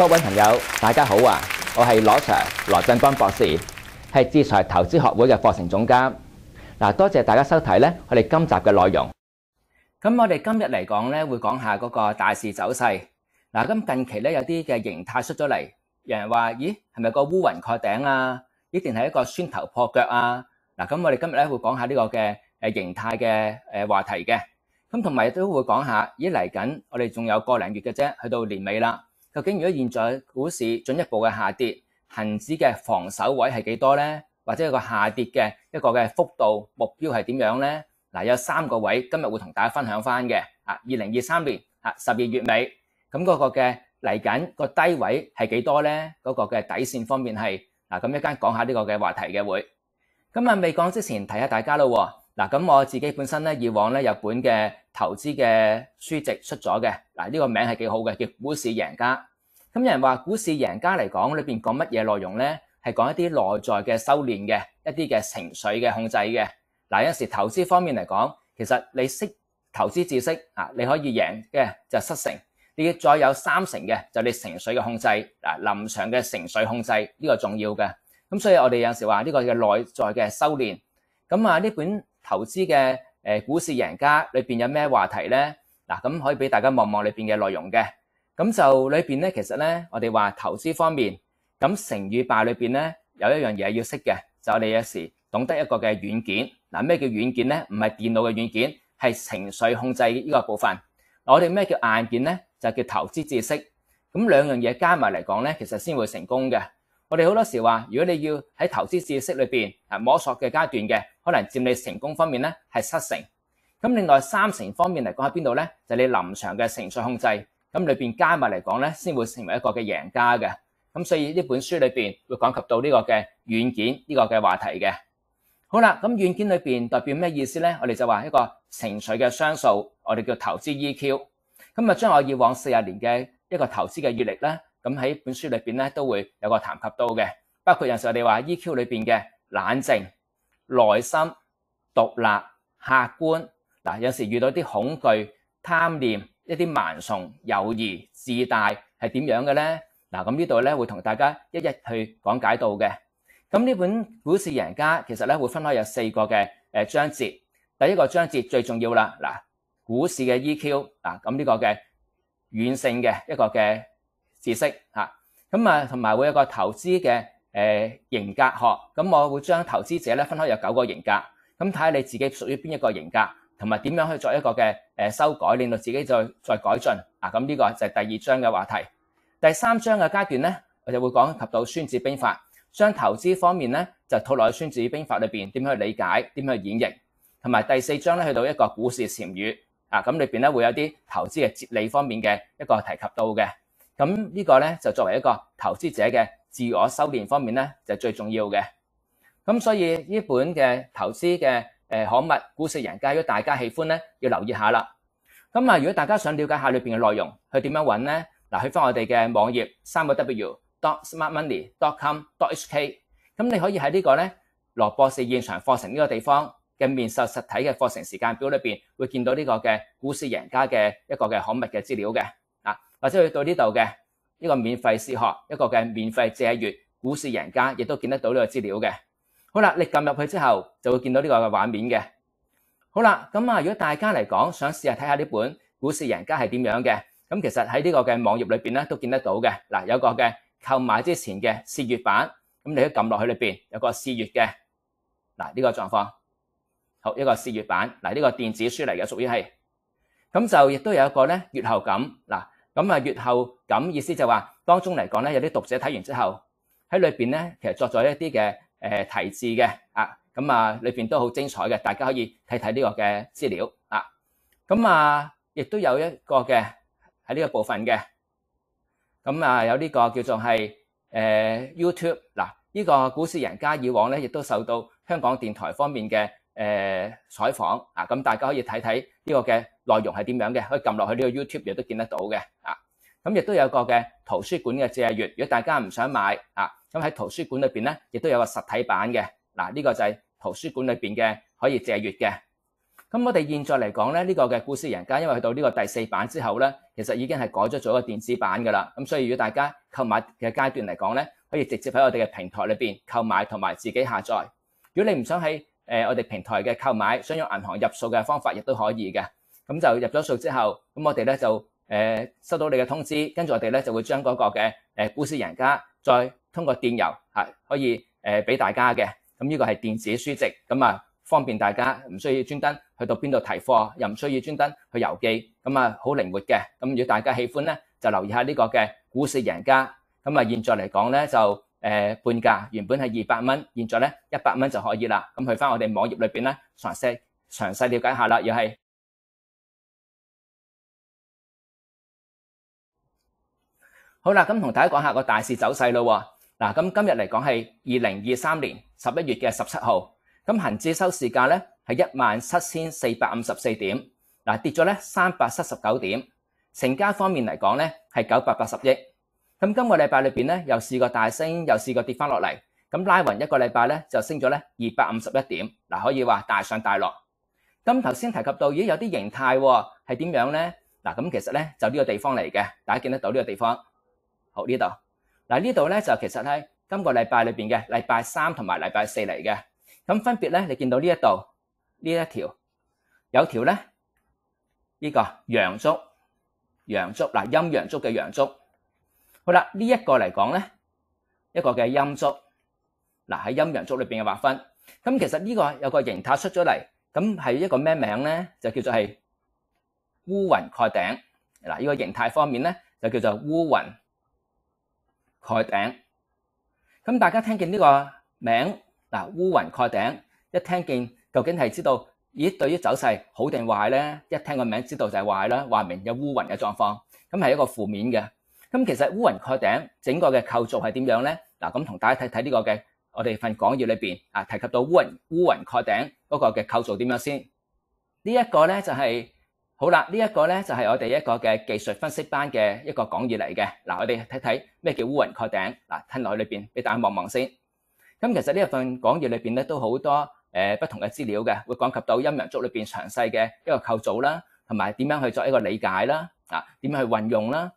各位朋友，大家好啊！我係羅 r 羅振軍博士，係智財投資學會嘅課程總監。嗱，多謝大家收睇咧，我哋今集嘅內容。咁我哋今日嚟講咧，會講下嗰個大市走勢。嗱，咁近期咧有啲嘅形態出咗嚟，有人話：咦，係咪個烏雲盖顶啊？一定係一個酸頭破腳啊？嗱，咁我哋今日咧會講下呢個嘅诶形態嘅诶話題嘅。咁同埋都會講下咦嚟緊，我哋仲有個零月嘅啫，去到年尾啦。究竟如果現在股市進一步嘅下跌，恒指嘅防守位係幾多呢？或者個下跌嘅一個嘅幅度目標係點樣呢？嗱，有三個位今日會同大家分享翻嘅啊，二零二三年啊十二月尾咁嗰個嘅嚟緊個低位係幾多呢？嗰個嘅底線方面係嗱，咁一間講下呢個嘅話題嘅會咁啊，未講之前提下大家咯喎嗱，咁我自己本身咧以往咧日本嘅。投資嘅書籍出咗嘅，嗱呢個名係幾好嘅，叫《股市贏家》。咁有人話《股市贏家》嚟講，裏面講乜嘢內容呢？係講一啲內在嘅修練嘅一啲嘅情緒嘅控制嘅。嗱有時投資方面嚟講，其實你識投資知識啊，你可以贏嘅就失成，你要再有三成嘅就你情緒嘅控制，嗱臨場嘅情緒控制呢個重要嘅。咁所以我哋有時話呢個嘅內在嘅修練。咁啊呢本投資嘅。诶，股市赢家里边有咩话题咧？嗱，咁可以俾大家望望里边嘅内容嘅。咁就里边咧，其实咧，我哋话投资方面，咁成语霸里边咧有一样嘢要识嘅，就你有时懂得一个嘅软件嗱，咩叫软件咧？唔系电脑嘅软件，系情绪控制呢个部分。我哋咩叫硬件咧？就叫投资知识。咁两样嘢加埋嚟讲咧，其实先会成功嘅。我哋好多時話，如果你要喺投資知識裏边啊摸索嘅階段嘅，可能佔你成功方面咧係七成。咁另外三成方面嚟講喺邊度咧？就你臨場嘅情緒控制。咁裏边加埋嚟講咧，先會成為一個嘅贏家嘅。咁所以呢本書裏边會講及到呢個嘅軟件呢個嘅話題嘅。好啦，咁軟件裏边代表咩意思咧？我哋就話一個情緒嘅商數，我哋叫投資 EQ。咁啊，將我以往四十年嘅一個投資嘅阅历咧。咁喺本書裏边咧都會有個談及到嘅，包括有時我哋話 EQ 裏边嘅冷靜、耐心、獨立、客觀嗱，有時遇到啲恐懼、貪念一啲盲從、友疑、自大係點樣嘅咧嗱？咁呢度咧會同大家一一去講解到嘅。咁呢本股市人家其實咧會分開有四個嘅诶章節，第一個章節最重要啦嗱，股市嘅 EQ 嗱，咁呢個嘅軟性嘅一個嘅。知識嚇咁啊，同埋會有個投資嘅誒型格學。咁我會將投資者咧分開有九個型格，咁睇下你自己屬於邊一個型格，同埋點樣去做作一個嘅誒修改，令到自己再再改進啊。咁呢個就係第二章嘅話題。第三章嘅階段咧，我就會講及到《孫子兵法》，將投資方面咧就套落《去《孫子兵法》裏邊點樣去理解、點樣去演繹，同埋第四章咧去到一個股市潛語啊。咁裏邊咧會有啲投資嘅哲理方面嘅一個提及到嘅。咁呢個咧就作為一個投資者嘅自我修炼方面咧就最重要嘅。咁所以呢本嘅投資嘅诶刊物股市贏家，如果大家喜歡咧，要留意下啦。咁啊，如果大家想了解下裏边嘅內容，去點樣揾咧？嗱，去翻我哋嘅網頁，三个 W dot smart money dot com dot hk。咁你可以喺呢個咧羅博士現場課程呢個地方嘅面授實體嘅課程時間表裏边，會見到呢個嘅股市贏家嘅一個嘅刊物嘅資料嘅。或者去到呢度嘅一個免費試學，一個嘅免費借阅股市人家》亦都見得到呢個資料嘅。好啦，你撳入去之後就會見到呢個畫面嘅。好啦，咁啊，如果大家嚟講想試下睇下呢本《股市人家》係點樣嘅，咁其實喺呢個嘅網頁裏边咧都見得到嘅。嗱，有個嘅購買之前嘅試阅版，咁你都撳落去裏边有個試阅嘅嗱呢個狀況，好一個試阅版嗱呢個電子書嚟嘅，屬於係咁就亦都有一個咧月後感嗱。咁啊，月后感意思就话当中嚟讲咧，有啲读者睇完之后喺里边咧，其实作咗一啲嘅誒題字嘅啊，咁啊，里边都好精彩嘅，大家可以睇睇呢個嘅資料啊。咁啊，亦都有一個嘅喺呢個部分嘅，咁啊，有呢個叫做係誒 YouTube 嗱，呢個股市人家以往咧，亦都受到香港電台方面嘅。诶，采访啊，咁大家可以睇睇呢个嘅内容系点样嘅，可以揿落去呢个 YouTube 亦都见得到嘅啊。咁亦都有个嘅图书馆嘅借阅，如果大家唔想买啊，咁喺图书馆里边咧，亦都有个实体版嘅。嗱，呢个就系图书馆里边嘅可以借阅嘅。咁我哋现在嚟讲咧，呢个嘅《故事人家》，因为去到呢个第四版之后咧，其实已经系改咗做一个电子版噶啦。咁所以如果大家购买嘅阶段嚟讲咧，可以直接喺我哋嘅平台里边购买同埋自己下载。如果你唔想喺誒，我哋平台嘅購買，商用銀行入數嘅方法亦都可以嘅。咁就入咗數之後，咁我哋咧就誒收到你嘅通知，跟住我哋咧就會將嗰個嘅誒股市贏家再通過電郵嚇可以誒俾大家嘅。咁呢個係電子書籍，咁啊方便大家唔需要專登去到邊度提貨，又唔需要專登去郵寄，咁啊好靈活嘅。咁如果大家喜歡咧，就留意下呢個嘅股市贏家。咁啊，現在嚟講咧就。誒半價，原本係二百蚊，現在咧一百蚊就可以啦。咁去翻我哋網頁裏邊咧，詳細詳細瞭解下啦。又係好啦，咁同大家講下個大市走勢咯。嗱，咁今日嚟講係二零二三年十一月嘅十七號，咁行指收市價咧係一萬七千四百五十四點，嗱跌咗咧三百七十九點。成交方面嚟講咧係九百八十億。咁今个礼拜里边呢，又試過大升，又試過跌翻落嚟。咁拉雲一個禮拜咧，就升咗咧二百五十一點嗱，可以話大上大落。咁頭先提及到，如果有啲形態係點樣咧嗱？咁其實咧就呢個地方嚟嘅，大家見得到呢個地方。好呢度嗱，呢度咧就其實係今個禮拜裏面嘅禮拜三同埋禮拜四嚟嘅。咁分別咧，你見到呢一度呢一條有條咧？呢個陽竹，陽竹，嗱，陰陽竹嘅陽竹。好啦，呢一個嚟講咧，一個嘅陰足，嗱喺陰陽足裏边嘅劃分，咁其實呢個有個形態出咗嚟，咁係一個咩名咧？就叫做係烏雲蓋頂，嗱呢個形態方面咧，就叫做烏雲蓋頂。咁大家聽見呢個名，嗱烏雲蓋頂，一聽見究竟係知道，咦對於走勢好定壞咧？一聽個名知道就係壞啦，話明有烏雲嘅狀況，咁係一個負面嘅。咁其實烏雲蓋頂整個嘅構造係點樣咧？嗱，咁同大家睇睇呢個嘅我哋份講義裏邊啊，提及到烏雲烏雲蓋頂嗰個嘅構造點樣先？呢一個咧就係好啦，呢一個咧就係我哋一個嘅技術分析班嘅一個講義嚟嘅。嗱，我哋睇睇咩叫烏雲蓋頂。嗱，聽落去裏邊俾大家望望先。咁其實呢一份講義裏邊咧都好多誒不同嘅資料嘅，會講及到陰陽足裏邊詳細嘅一個構造啦，同埋點樣去作一個理解啦，啊，點樣去運用啦。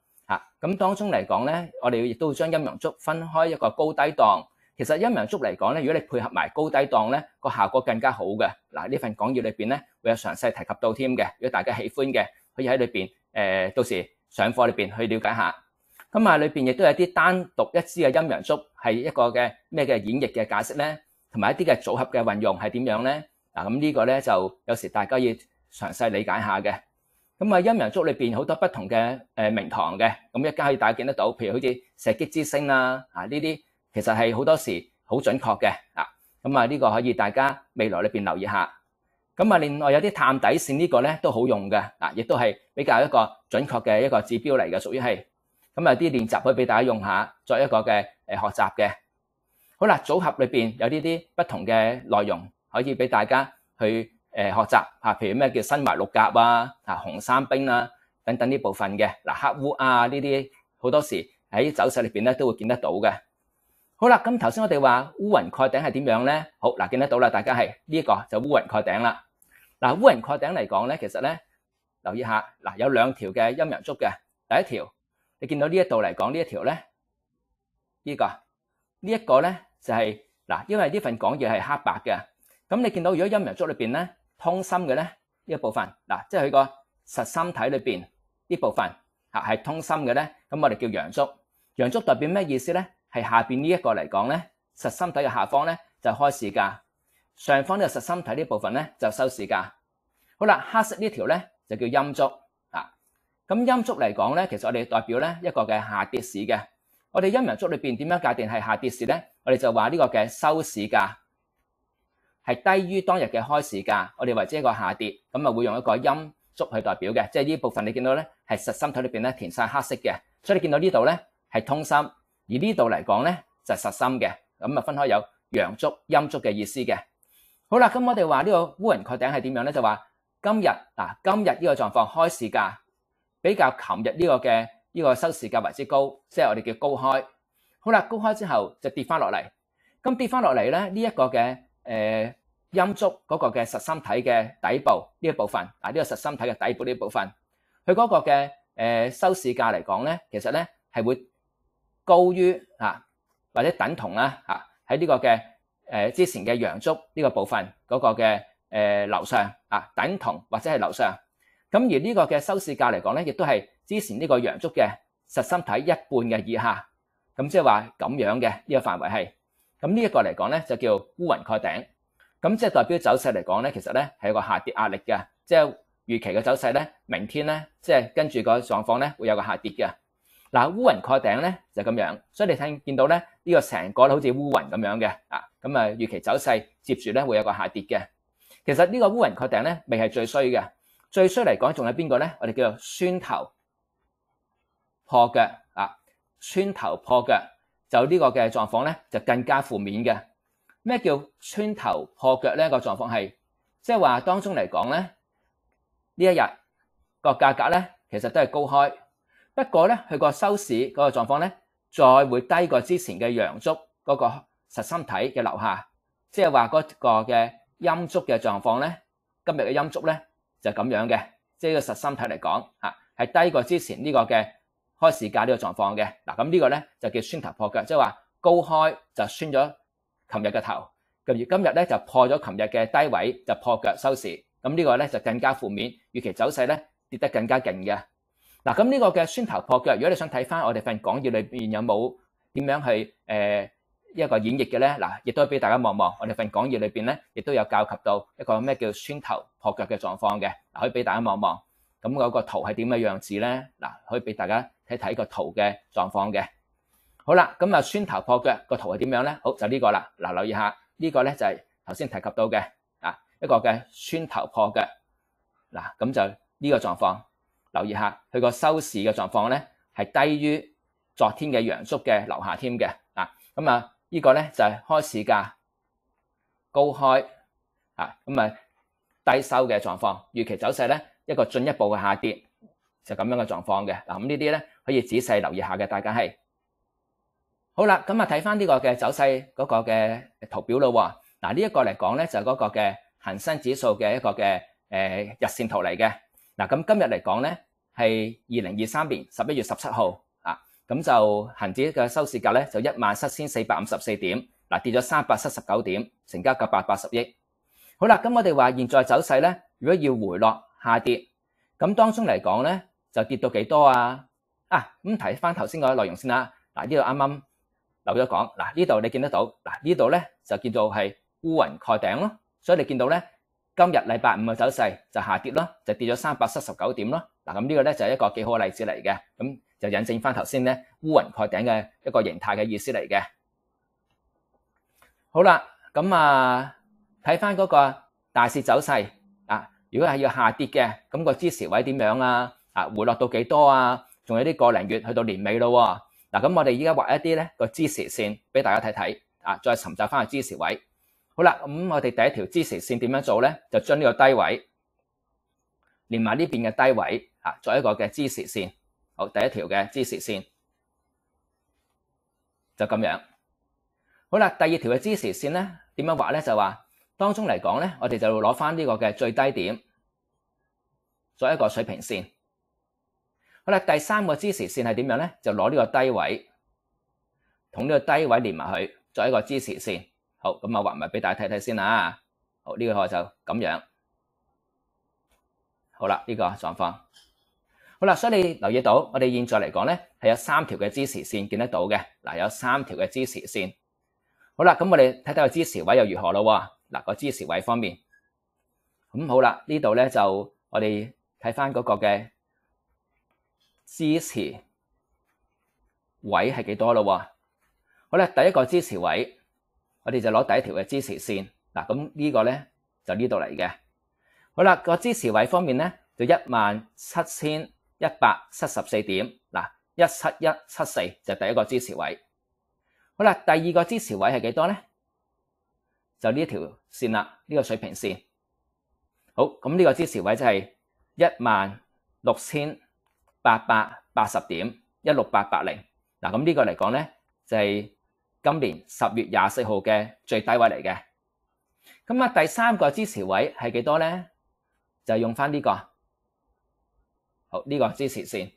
咁當中嚟講咧，我哋亦都會將陰陽粥分開一個高低檔。其實陰陽粥嚟講咧，如果你配合埋高低檔咧，個效果更加好嘅。嗱，呢份講義裏边咧會有詳細提及到添嘅。如果大家喜歡嘅，可以喺裏邊誒到時上課裏边去了解下。咁啊，裏边亦都有啲單獨一支嘅陰陽粥，係一個嘅咩嘅演繹嘅解釋咧，同埋一啲嘅組合嘅運用係點樣咧？嗱，咁呢個咧就有時大家要詳細理解下嘅。咁啊，陰陽足裏邊好多不同嘅誒名堂嘅，咁一家可以大家見得到，譬如好似石擊之星啦，啊呢啲其實係好多時好準確嘅，啊咁啊呢個可以大家未來裏邊留意下。咁啊，另外有啲探底線呢個咧都好用嘅，啊亦都係比較一個準確嘅一個指標嚟嘅，屬於係咁啊啲練習可以俾大家用下，作一個嘅誒學習嘅。好啦，組合裏邊有呢啲不同嘅內容，可以俾大家去。誒學習啊，譬如咩叫新華六甲啊、啊紅三兵啊等等呢部分嘅嗱黑烏啊呢啲好多時喺走勢裏邊咧都會見得到嘅。好啦，咁頭先我哋話烏雲蓋頂係點樣咧？好嗱，見得到啦，大家係呢一個就烏雲蓋頂啦。嗱烏雲蓋頂嚟講咧，其實咧留意下嗱有兩條嘅陰陽柱嘅。第一條你見到呢一度嚟講呢一條咧呢個呢一個咧就係嗱，因為呢份講嘢係黑白嘅，咁你見到如果陰陽柱裏邊咧。通心嘅咧呢一部分，嗱，即系佢个实心体里边呢部分吓係通心嘅咧，咁我哋叫阳烛。阳烛代表咩意思咧？系下边呢一个嚟讲咧，实心体嘅下方咧就开市价，上方呢个实心体呢部分咧就收市价。好啦，黑色呢条咧就叫阴烛啊。咁阴烛嚟讲咧，其实我哋代表咧一个嘅下跌市嘅。我哋阴阳烛里边点样界定系下跌市咧？我哋就话呢个嘅收市价。系低於當日嘅開市價，我哋為之一個下跌，咁啊會用一個陰足去代表嘅，即係呢部分你見到咧係實心體裏邊咧填晒黑色嘅，所以你見到呢度咧係通心，而呢度嚟講咧就係實心嘅，咁啊分開有陽足、陰足嘅意思嘅。好啦，咁我哋話呢個烏雲蓋頂係點樣咧？就話今日嗱，今日呢個狀況開市價比較琴日呢個嘅呢個收市價為之高，即係我哋叫高開。好啦，高開之後就跌翻落嚟，咁跌翻落嚟咧呢一個嘅。誒陰足嗰個嘅實心體嘅底部呢一部分，啊呢個實心體嘅底部呢部分，佢嗰個嘅誒收市價嚟講咧，其實咧係會高於啊或者等同啦嚇喺呢個嘅誒之前嘅陽足呢個部分嗰個嘅誒樓上啊等同或者係樓上，咁而呢個嘅收市價嚟講咧，亦都係之前呢個陽足嘅實心體一半嘅以下，咁即係話咁樣嘅呢個範圍係。咁呢一個嚟講咧，就叫烏雲蓋頂，咁即係代表走勢嚟講咧，其實咧係一個下跌壓力嘅，即係預期嘅走勢咧，明天咧，即係跟住個狀況咧，會有個下跌嘅。嗱，烏雲蓋頂咧就係咁樣，所以你睇見到咧，呢個成個好似烏雲咁樣嘅，啊，咁啊預期走勢接住咧會有個下跌嘅。其實呢個烏雲蓋頂咧未係最衰嘅，最衰嚟講仲有邊個咧？我哋叫做酸頭破腳啊，穿頭破腳。就呢個嘅狀況咧，就更加負面嘅。咩叫穿頭破腳呢？個狀況係即係話當中嚟講咧，呢一日個價格咧其實都係高開，不過咧佢個收市嗰個狀況咧，再會低過之前嘅陽烛嗰個實心體嘅楼下，即係話嗰個嘅陰烛嘅狀況咧，今日嘅陰烛咧就咁樣嘅，即係個實心體嚟講吓，係低過之前呢個嘅。開市價呢個狀況嘅嗱，咁呢個咧就叫穿頭破腳，即係話高開就穿咗琴日嘅頭，咁而今日咧就破咗琴日嘅低位，就破腳收市。咁呢個咧就更加負面，預期走勢咧跌得更加勁嘅嗱。咁呢個嘅穿頭破腳，如果你想睇翻我哋份講義裏面有冇點樣去誒一個演繹嘅咧，嗱，亦都俾大家望望，我哋份講義裏面咧亦都有教及到一個咩叫穿頭破腳嘅狀況嘅嗱，可以俾大家望望，咁嗰個圖係點嘅樣子咧，嗱，可以俾大家。睇睇个图嘅状况嘅，好啦，咁啊，穿头破脚个图系点样咧？好就呢个啦，嗱，留意下呢个咧就系头先提及到嘅啊，一个嘅穿头破腳。嗱，咁就呢个状况，留意下佢个收市嘅状况咧系低于昨天嘅阳烛嘅楼下添嘅啊，咁啊呢个咧就系开市价高开啊，咁啊低收嘅状况，预期走势咧一个进一步嘅下跌就咁样嘅状况嘅，嗱，咁呢啲咧。可以仔細留意下嘅，大家係好啦。咁啊，睇翻呢個嘅走勢嗰個嘅圖表咯。嗱，呢一個嚟講咧，就嗰個嘅恒生指數嘅一個嘅誒日線圖嚟嘅。嗱，咁今日嚟講咧，係二零二三年十一月十七號啊。咁就恒指嘅收市價咧，就一萬七千四百五十四點，嗱跌咗三百七十九點，成交九百八十億。好啦，咁我哋話現在走勢咧，如果要回落下跌，咁當中嚟講咧，就跌到幾多啊？啊，咁睇翻頭先個內容先啦。嗱，呢度啱啱留咗講，嗱呢度你見得到，嗱呢度咧就叫做係烏雲蓋頂咯。所以你見到咧今日禮拜五嘅走勢就下跌咯，就跌咗三百七十九點咯。嗱咁呢個咧就係一個幾好嘅例子嚟嘅，咁就引證翻頭先咧烏雲蓋頂嘅一個形態嘅意思嚟嘅。好啦，咁啊睇翻嗰個大市走勢啊，如果係要下跌嘅，咁個支持位點樣啊？啊回落到幾多啊？仲有啲個零月去到年尾咯喎，嗱咁我哋依家畫一啲咧個支持線俾大家睇睇，啊再尋找翻個支持位。好啦，咁我哋第一條支持線點樣做咧？就將呢個低位連埋呢邊嘅低位啊，作一個嘅支持線。好，第一條嘅支持線就咁樣。好啦，第二條嘅支持線咧點樣畫咧？就話當中嚟講咧，我哋就攞翻呢個嘅最低點作一個水平線。好啦，第三個支持線係點樣咧？就攞呢個低位同呢個低位連埋去，作一個支持線。好，咁啊畫埋俾大家睇睇先啊。好，呢個就咁樣。好啦，呢個狀況。好啦，所以你留意到，我哋現在嚟講咧係有三條嘅支持線見得到嘅。嗱，有三條嘅支持線。好啦，咁我哋睇睇個支持位又如何咯？嗱，個支持位方面，咁好啦，呢度咧就我哋睇翻嗰個嘅。支持位系几多咯？好啦，第一个支持位，我哋就攞第一条嘅支持线嗱，咁呢个咧就呢度嚟嘅。好啦，个支持位方面咧就一万七千一百七十四点嗱，一七一七四就第一个支持位。好啦，第二个支持位系几多咧？就呢条线啦，呢个水平线。好，咁呢个支持位就系一万六千。八百八十点一六八八零嗱，咁呢个嚟讲咧就系今年十月廿四号嘅最低位嚟嘅。咁啊，第三个支持位系几多咧？就系用翻呢个，好呢个支持線，呢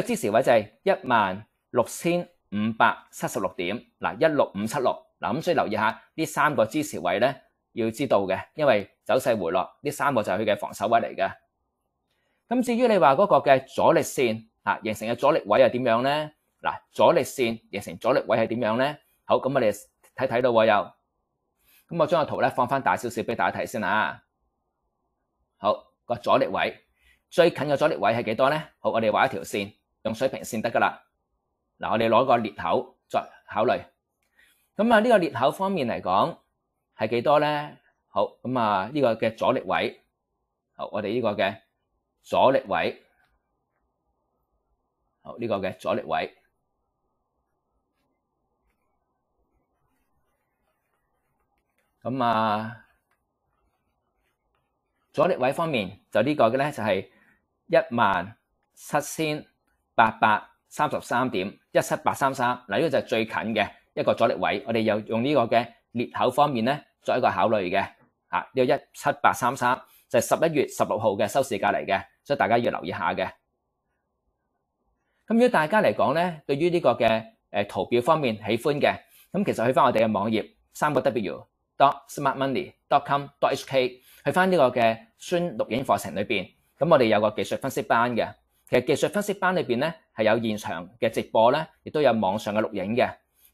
个支持位就系一万六千五百七十六点嗱，一六五七六嗱。咁所以留意下呢三个支持位咧，要知道嘅，因为走势回落，呢三个就系佢嘅防守位嚟嘅。咁至於你話嗰個嘅阻力線啊，形成嘅阻力位係點樣咧？嗱，阻力線形成阻力位係點樣咧？好，咁我哋睇睇到喎又，咁我將個圖咧放翻大少少俾大家睇先嚇。好，個阻力位最近嘅阻力位係幾多咧？好，我哋畫一條線，用水平線得噶啦。嗱，我哋攞個裂口再考慮。咁啊，呢個裂口方面嚟講係幾多咧？好，咁啊呢個嘅阻力位，好，我哋呢個嘅。阻力位，好呢个嘅阻力位，咁啊阻力位方面就呢个嘅咧就系一万七千八百三十三点一七八三三，嗱呢个就最近嘅一个阻力位，我哋又用呢个嘅裂口方面咧作一个考虑嘅，吓呢个一七八三三。就係十一月十六號嘅收市價嚟嘅，所以大家要留意下嘅。咁如果大家嚟講咧，對於呢個嘅誒圖表方面喜歡嘅，咁其實去翻我哋嘅網頁三個 w dot smart money dot com dot h k 去翻呢個嘅宣錄影課程裏邊，咁我哋有個技術分析班嘅。其實技術分析班裏邊咧係有現場嘅直播咧，亦都有網上嘅錄影嘅。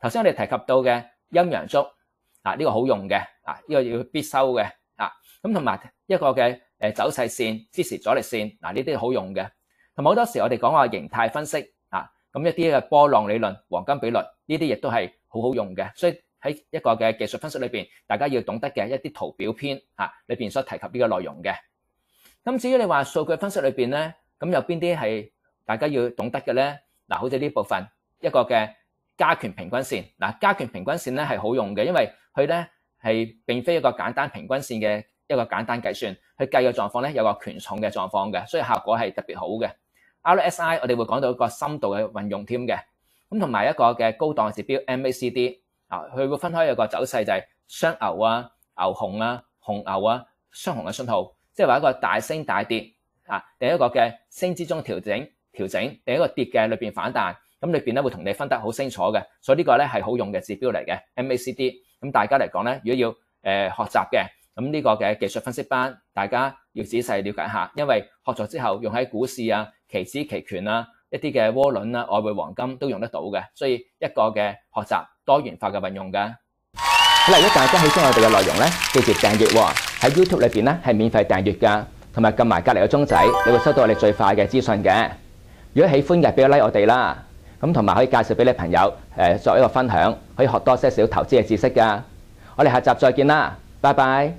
頭先我哋提及到嘅陰陽足，啊，呢個好用嘅啊，呢個要必修嘅啊，咁同埋一個嘅诶走勢線、支持阻力線嗱，呢啲好用嘅。同埋好多時我哋講話形態分析啊，咁一啲嘅波浪理論、黃金比率呢啲亦都係好好用嘅。所以喺一個嘅技術分析裏边，大家要懂得嘅一啲圖表篇啊，裏边所提及呢個內容嘅。咁至於你話數據分析裏边咧，咁有邊啲係大家要懂得嘅咧？嗱，好似呢部分一個嘅。加權平均線嗱，加權平均線咧係好用嘅，因為佢咧係並非一個簡單平均線嘅一個簡單計算，佢計嘅狀況咧有個权重嘅狀況嘅，所以效果係特別好嘅。RSI 我哋會講到一個深度嘅運用添嘅，咁同埋一個嘅高檔指標 MACD 啊，佢會分開有個走勢就係雙牛啊、牛紅啊、紅牛啊、雙紅嘅信號，即係話一個大升大跌啊，第一個嘅升之中調整調整，第一個跌嘅裏边反彈。咁裏边咧會同你分得好清楚嘅，所以呢個咧係好用嘅指標嚟嘅 MACD。咁大家嚟講咧，如果要誒學習嘅，咁呢個嘅技術分析班，大家要仔細了解下，因為學咗之後用喺股市啊、期指期權啊、一啲嘅涡輪啊、外匯、黃金都用得到嘅，所以一個嘅學習多元化嘅運用㗎。如果大家喜欢我哋嘅內容咧，繼續訂閱喺 YouTube 裏边咧係免費訂閱㗎，同埋撳埋隔離嘅鐘仔，你會收到我哋最快嘅資訊嘅。如果喜歡嘅，俾個 like 我哋啦。咁同埋可以介紹俾你朋友，誒作一個分享，可以學多些少投資嘅知識㗎。我哋下集再見啦，拜拜。